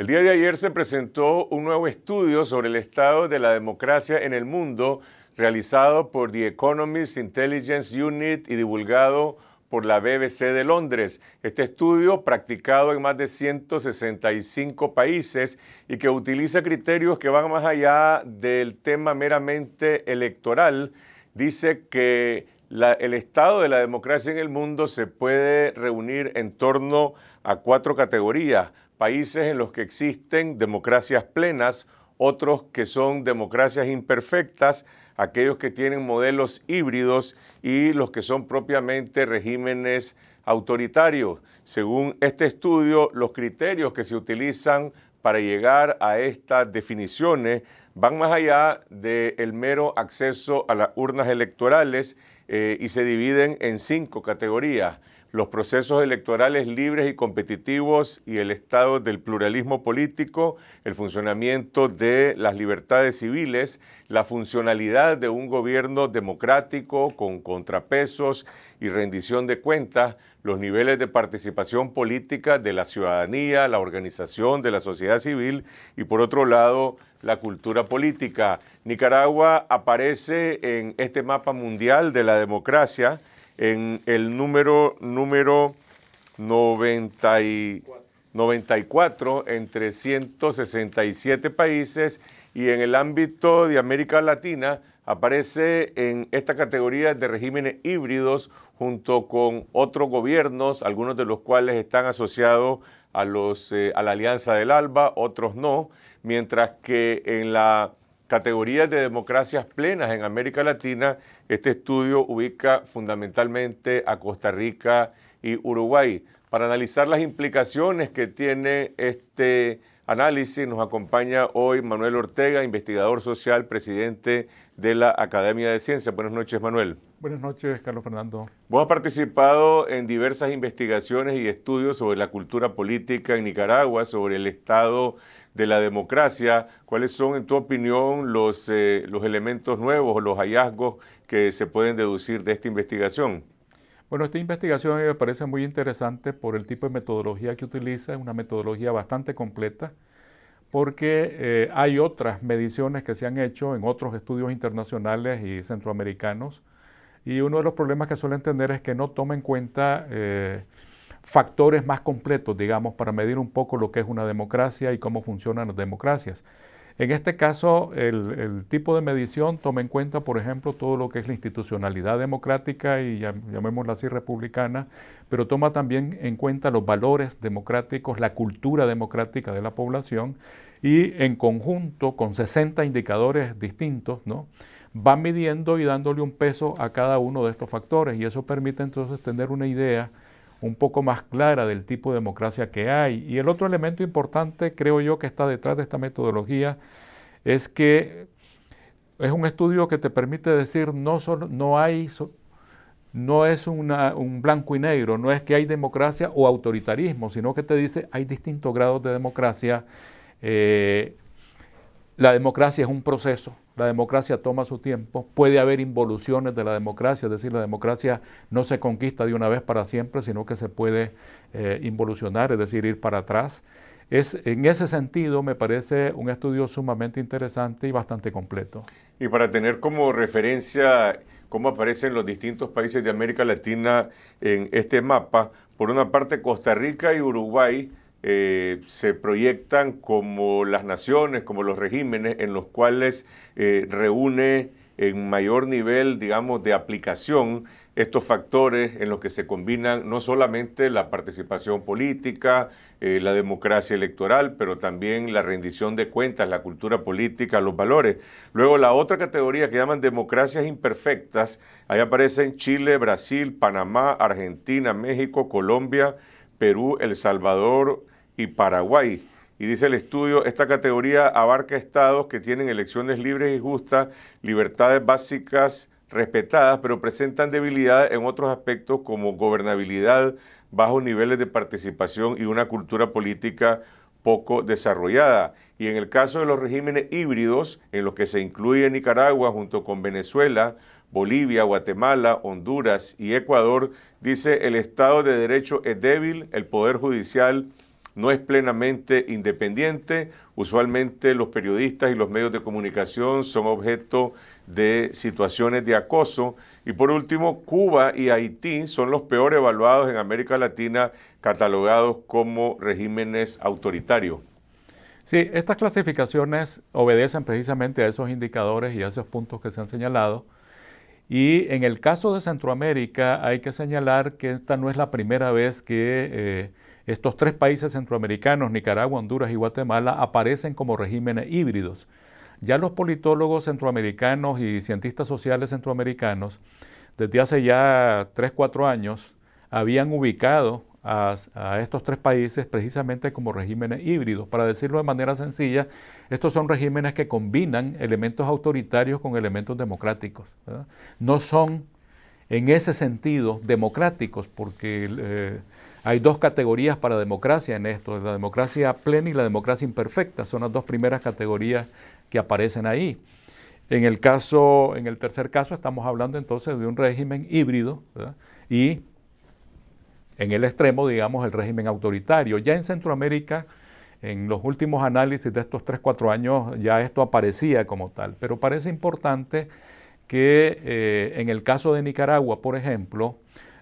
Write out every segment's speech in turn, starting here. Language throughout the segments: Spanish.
El día de ayer se presentó un nuevo estudio sobre el estado de la democracia en el mundo realizado por The Economist Intelligence Unit y divulgado por la BBC de Londres. Este estudio, practicado en más de 165 países y que utiliza criterios que van más allá del tema meramente electoral, dice que el estado de la democracia en el mundo se puede reunir en torno a cuatro categorías. Países en los que existen democracias plenas, otros que son democracias imperfectas, aquellos que tienen modelos híbridos y los que son propiamente regímenes autoritarios. Según este estudio, los criterios que se utilizan para llegar a estas definiciones van más allá del mero acceso a las urnas electorales eh, y se dividen en cinco categorías. Los procesos electorales libres y competitivos y el estado del pluralismo político, el funcionamiento de las libertades civiles, la funcionalidad de un gobierno democrático con contrapesos y rendición de cuentas, los niveles de participación política de la ciudadanía, la organización de la sociedad civil y por otro lado la cultura política. Nicaragua aparece en este mapa mundial de la democracia en el número, número 94 entre 167 países y en el ámbito de América Latina aparece en esta categoría de regímenes híbridos junto con otros gobiernos, algunos de los cuales están asociados a, los, eh, a la Alianza del Alba, otros no, mientras que en la categorías de democracias plenas en América Latina, este estudio ubica fundamentalmente a Costa Rica y Uruguay. Para analizar las implicaciones que tiene este análisis nos acompaña hoy Manuel Ortega, investigador social, presidente de la Academia de Ciencias. Buenas noches, Manuel. Buenas noches, Carlos Fernando. Vos has participado en diversas investigaciones y estudios sobre la cultura política en Nicaragua, sobre el estado de la democracia, ¿cuáles son, en tu opinión, los, eh, los elementos nuevos o los hallazgos que se pueden deducir de esta investigación? Bueno, esta investigación me parece muy interesante por el tipo de metodología que utiliza, es una metodología bastante completa, porque eh, hay otras mediciones que se han hecho en otros estudios internacionales y centroamericanos, y uno de los problemas que suelen tener es que no toman en cuenta... Eh, factores más completos, digamos, para medir un poco lo que es una democracia y cómo funcionan las democracias. En este caso, el, tipo de medición toma en cuenta, por ejemplo, todo lo que es la institucionalidad democrática y llamémosla así republicana, pero toma también en cuenta los valores democráticos, la cultura democrática de la población y en conjunto con 60 indicadores distintos, ¿no? va midiendo y dándole un peso a cada uno de estos factores y eso permite entonces tener una idea un poco más clara del tipo de democracia que hay. Y el otro elemento importante, creo yo, que está detrás de esta metodología es que es un estudio que te permite decir no solo no hay no es un blanco y negro, no es que hay democracia o autoritarismo, sino que te dice hay distintos grados de democracia. Eh, la democracia es un proceso, la democracia toma su tiempo, puede haber involuciones de la democracia, es decir, la democracia no se conquista de una vez para siempre, sino que se puede eh, involucionar, es decir, ir para atrás. Es, en ese sentido, me parece un estudio sumamente interesante y bastante completo. Y para tener como referencia cómo aparecen los distintos países de América Latina en este mapa, por una parte Costa Rica y Uruguay eh, se proyectan como las naciones, como los regímenes en los cuales eh, reúne en mayor nivel, digamos, de aplicación estos factores en los que se combinan no solamente la participación política, eh, la democracia electoral, pero también la rendición de cuentas, la cultura política, los valores. Luego la otra categoría que llaman democracias imperfectas, ahí aparecen Chile, Brasil, Panamá, Argentina, México, Colombia, Perú, El Salvador, y Paraguay. Y dice el estudio, esta categoría abarca estados que tienen elecciones libres y justas, libertades básicas respetadas, pero presentan debilidad en otros aspectos como gobernabilidad, bajos niveles de participación y una cultura política poco desarrollada. Y en el caso de los regímenes híbridos, en los que se incluye Nicaragua junto con Venezuela, Bolivia, Guatemala, Honduras y Ecuador, dice el Estado de Derecho es débil, el Poder Judicial no es plenamente independiente. Usualmente los periodistas y los medios de comunicación son objeto de situaciones de acoso. Y por último, Cuba y Haití son los peores evaluados en América Latina, catalogados como regímenes autoritarios. Sí, estas clasificaciones obedecen precisamente a esos indicadores y a esos puntos que se han señalado. Y en el caso de Centroamérica hay que señalar que esta no es la primera vez que eh, estos tres países centroamericanos, Nicaragua, Honduras y Guatemala, aparecen como regímenes híbridos. Ya los politólogos centroamericanos y cientistas sociales centroamericanos, desde hace ya 3, 4 años, habían ubicado a, estos tres países precisamente como regímenes híbridos. Para decirlo de manera sencilla, estos son regímenes que combinan elementos autoritarios con elementos democráticos. No son en ese sentido democráticos porque... Eh, hay dos categorías para democracia en esto, la democracia plena y la democracia imperfecta, son las dos primeras categorías que aparecen ahí. En el, caso, en el tercer caso estamos hablando entonces de un régimen híbrido y en el extremo, digamos, el régimen autoritario. Ya en Centroamérica, en los últimos análisis de estos tres, cuatro años, ya esto aparecía como tal, pero parece importante que eh, en el caso de Nicaragua, por ejemplo,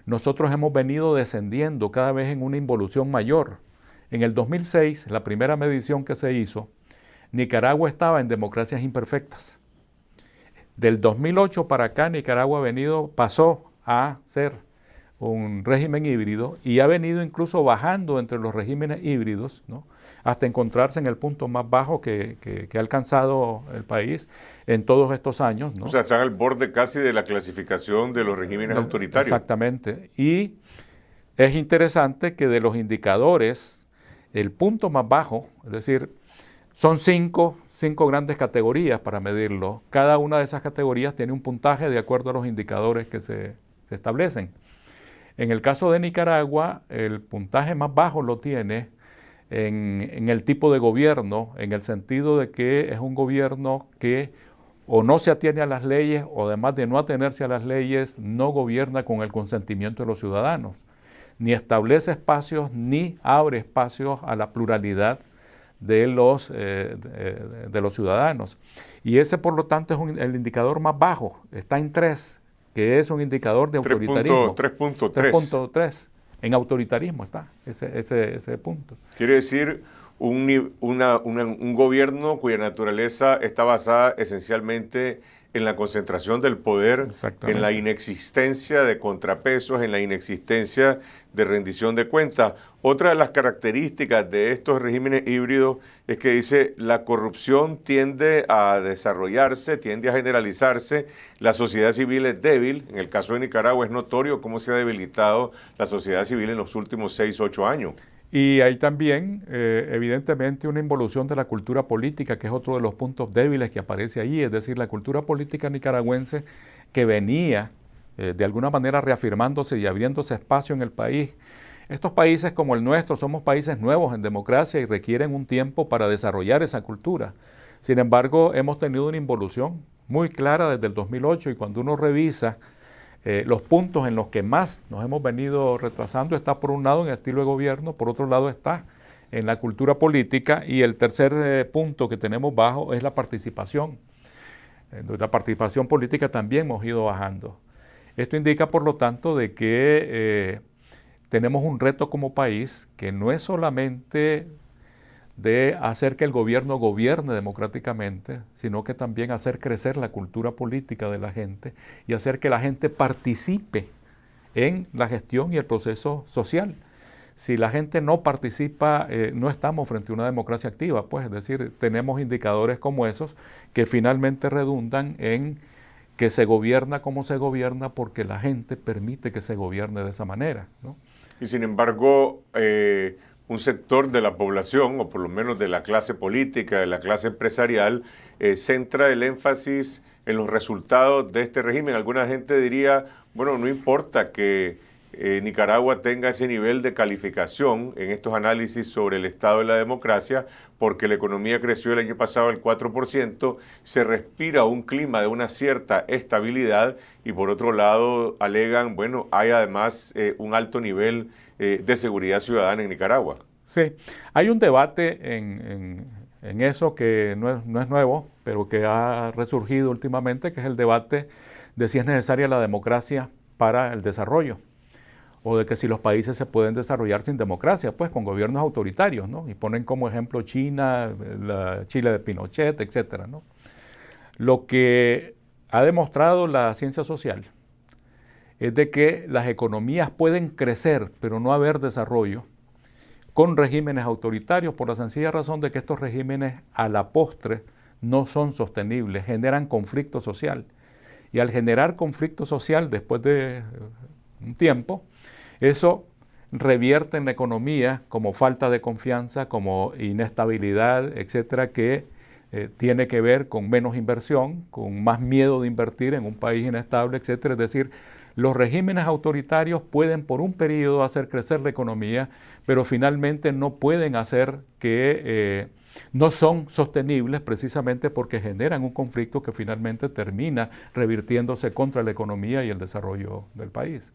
nosotros hemos venido descendiendo cada vez en una involución mayor. En el 2006, la primera medición que se hizo, Nicaragua estaba en democracias imperfectas. Del 2008 para acá, Nicaragua ha venido, pasó a ser un régimen híbrido y ha venido incluso bajando entre los regímenes híbridos, hasta encontrarse en el punto más bajo que, ha alcanzado el país en todos estos años. ¿no? O sea, están al borde casi de la clasificación de los regímenes autoritarios. Exactamente. Y es interesante que de los indicadores, el punto más bajo, es decir, son cinco, grandes categorías para medirlo. Cada una de esas categorías tiene un puntaje de acuerdo a los indicadores que se, se establecen. En el caso de Nicaragua, el puntaje más bajo lo tiene en, el tipo de gobierno, en el sentido de que es un gobierno que o no se atiene a las leyes o además de no atenerse a las leyes, no gobierna con el consentimiento de los ciudadanos, ni establece espacios ni abre espacios a la pluralidad de los, eh, de, los ciudadanos. Y ese, por lo tanto, es el indicador más bajo, está en tres que es un indicador de autoritarismo. 3.3. En autoritarismo está ese, punto. Quiere decir un, un gobierno cuya naturaleza está basada esencialmente en la concentración del poder, en la inexistencia de contrapesos, en la inexistencia de rendición de cuentas. Otra de las características de estos regímenes híbridos es que dice la corrupción tiende a desarrollarse, tiende a generalizarse, la sociedad civil es débil, en el caso de Nicaragua es notorio cómo se ha debilitado la sociedad civil en los últimos seis, ocho años. Y hay también, eh, evidentemente, una involución de la cultura política, que es otro de los puntos débiles que aparece ahí, es decir, la cultura política nicaragüense que venía eh, de alguna manera reafirmándose y abriéndose espacio en el país. Estos países como el nuestro somos países nuevos en democracia y requieren un tiempo para desarrollar esa cultura. Sin embargo, hemos tenido una involución muy clara desde el 2008 y cuando uno revisa eh, los puntos en los que más nos hemos venido retrasando está por un lado en el estilo de gobierno, por otro lado está en la cultura política y el tercer eh, punto que tenemos bajo es la participación. Eh, la participación política también hemos ido bajando. Esto indica, por lo tanto, de que tenemos un reto como país que no es solamente de hacer que el gobierno gobierne democráticamente, sino que también hacer crecer la cultura política de la gente y hacer que la gente participe en la gestión y el proceso social. Si la gente no participa, eh, no estamos frente a una democracia activa, pues es decir, tenemos indicadores como esos que finalmente redundan en que se gobierna como se gobierna porque la gente permite que se gobierne de esa manera. ¿no? Y sin embargo, eh, un sector de la población, o por lo menos de la clase política, de la clase empresarial, eh, centra el énfasis en los resultados de este régimen. Alguna gente diría, bueno, no importa que eh, Nicaragua tenga ese nivel de calificación en estos análisis sobre el estado de la democracia, porque la economía creció el año pasado al 4%, se respira un clima de una cierta estabilidad y por otro lado alegan, bueno, hay además eh, un alto nivel eh, de seguridad ciudadana en Nicaragua. Sí, hay un debate en, eso que no es, no es, nuevo, pero que ha resurgido últimamente, que es el debate de si es necesaria la democracia para el desarrollo o de que si los países se pueden desarrollar sin democracia, pues con gobiernos autoritarios, ¿no? Y ponen como ejemplo China, la Chile de Pinochet, etcétera, ¿no? Lo que ha demostrado la ciencia social es de que las economías pueden crecer, pero no haber desarrollo con regímenes autoritarios por la sencilla razón de que estos regímenes a la postre no son sostenibles, generan conflicto social. Y al generar conflicto social después de eh, un tiempo, eso revierte en la economía como falta de confianza, como inestabilidad, etcétera, que eh, tiene que ver con menos inversión, con más miedo de invertir en un país inestable, etcétera. Es decir, los regímenes autoritarios pueden por un periodo hacer crecer la economía, pero finalmente no pueden hacer que... Eh, no son sostenibles precisamente porque generan un conflicto que finalmente termina revirtiéndose contra la economía y el desarrollo del país.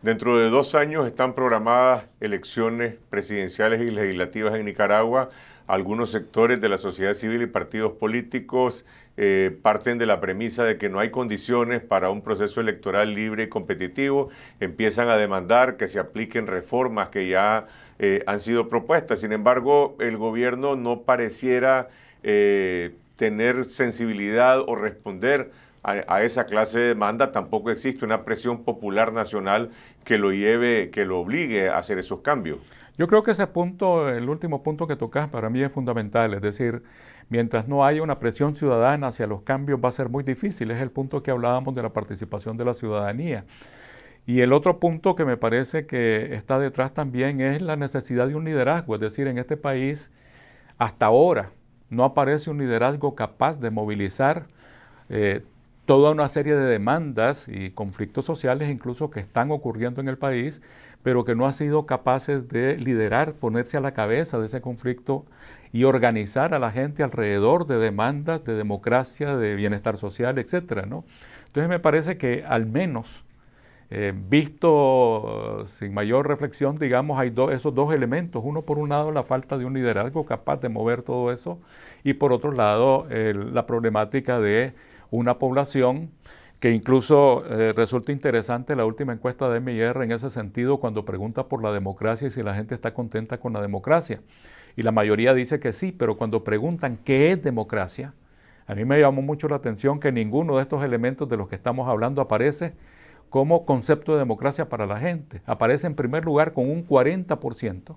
Dentro de dos años están programadas elecciones presidenciales y legislativas en Nicaragua algunos sectores de la sociedad civil y partidos políticos eh, parten de la premisa de que no hay condiciones para un proceso electoral libre y competitivo, empiezan a demandar que se apliquen reformas que ya eh, han sido propuestas. Sin embargo, el gobierno no pareciera eh, tener sensibilidad o responder a, esa clase de demanda, tampoco existe una presión popular nacional que lo lleve, que lo obligue a hacer esos cambios. Yo creo que ese punto, el último punto que tocas, para mí es fundamental. Es decir, mientras no haya una presión ciudadana hacia los cambios, va a ser muy difícil. Es el punto que hablábamos de la participación de la ciudadanía. Y el otro punto que me parece que está detrás también es la necesidad de un liderazgo. Es decir, en este país, hasta ahora, no aparece un liderazgo capaz de movilizar eh, toda una serie de demandas y conflictos sociales incluso que están ocurriendo en el país, pero que no han sido capaces de liderar, ponerse a la cabeza de ese conflicto y organizar a la gente alrededor de demandas de democracia, de bienestar social, etc. ¿no? Entonces me parece que al menos, eh, visto sin mayor reflexión, digamos, hay esos dos elementos. Uno, por un lado, la falta de un liderazgo capaz de mover todo eso y por otro lado, la problemática de una población que incluso eh, resulta interesante la última encuesta de MIR en ese sentido cuando pregunta por la democracia y si la gente está contenta con la democracia. Y la mayoría dice que sí, pero cuando preguntan qué es democracia, a mí me llamó mucho la atención que ninguno de estos elementos de los que estamos hablando aparece como concepto de democracia para la gente. Aparece en primer lugar con un 40%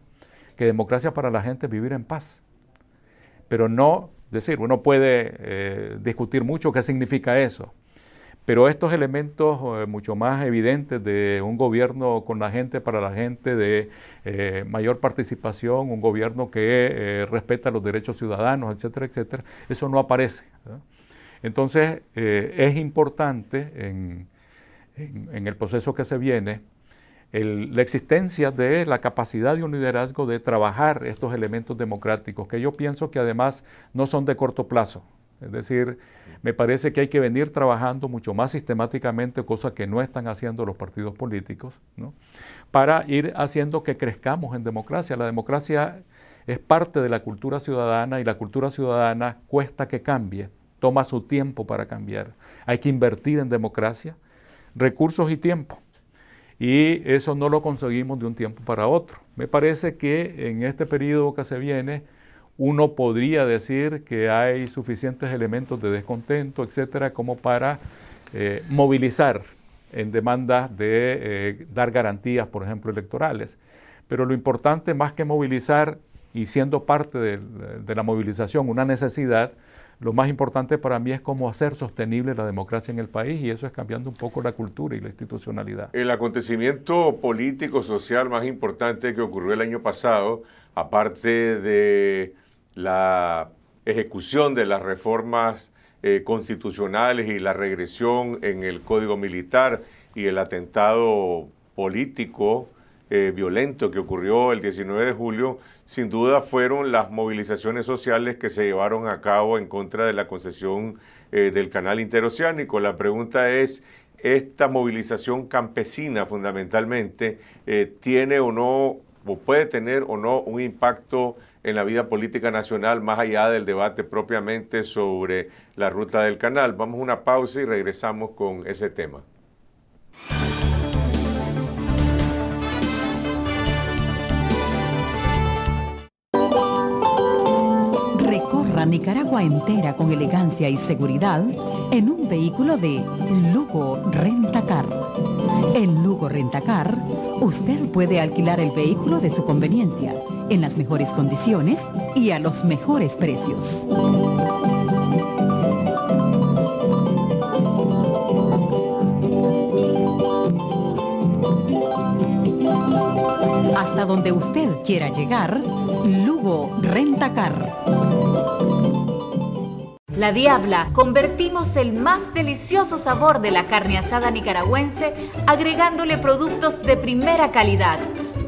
que democracia para la gente es vivir en paz, pero no decir, uno puede eh, discutir mucho qué significa eso, pero estos elementos eh, mucho más evidentes de un gobierno con la gente, para la gente, de eh, mayor participación, un gobierno que respeta los derechos ciudadanos, etcétera, etcétera, eso no aparece. Entonces, es importante en el proceso que se viene, la existencia de la capacidad de un liderazgo de trabajar estos elementos democráticos, que yo pienso que además no son de corto plazo. Es decir, me parece que hay que venir trabajando mucho más sistemáticamente, cosa que no están haciendo los partidos políticos, para ir haciendo que crezcamos en democracia. La democracia es parte de la cultura ciudadana y la cultura ciudadana cuesta que cambie, toma su tiempo para cambiar. Hay que invertir en democracia, recursos y tiempo y eso no lo conseguimos de un tiempo para otro. Me parece que en este periodo que se viene, uno podría decir que hay suficientes elementos de descontento, etcétera, como para eh, movilizar en demanda de eh, dar garantías, por ejemplo, electorales. Pero lo importante más que movilizar y siendo parte de, la movilización una necesidad, lo más importante para mí es cómo hacer sostenible la democracia en el país y eso es cambiando un poco la cultura y la institucionalidad. El acontecimiento político, social más importante que ocurrió el año pasado, aparte de la ejecución de las reformas eh, constitucionales y la regresión en el Código Militar y el atentado político eh, violento que ocurrió el 19 de julio, sin duda fueron las movilizaciones sociales que se llevaron a cabo en contra de la concesión eh, del canal interoceánico. La pregunta es, ¿esta movilización campesina fundamentalmente eh, tiene o no, o puede tener o no un impacto en la vida política nacional más allá del debate propiamente sobre la ruta del canal? Vamos a una pausa y regresamos con ese tema. Nicaragua entera con elegancia y seguridad en un vehículo de Lugo Rentacar. En Lugo Rentacar, usted puede alquilar el vehículo de su conveniencia, en las mejores condiciones y a los mejores precios. Hasta donde usted quiera llegar, Lugo Rentacar. La Diabla convertimos el más delicioso sabor de la carne asada nicaragüense agregándole productos de primera calidad.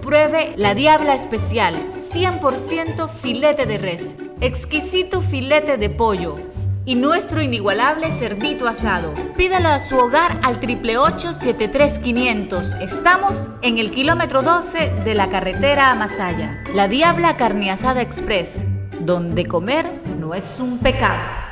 Pruebe la Diabla Especial, 100% filete de res, exquisito filete de pollo y nuestro inigualable cerdito asado. Pídala a su hogar al 888-73500. Estamos en el kilómetro 12 de la carretera a Masaya. La Diabla Carne Asada Express, donde comer no es un pecado.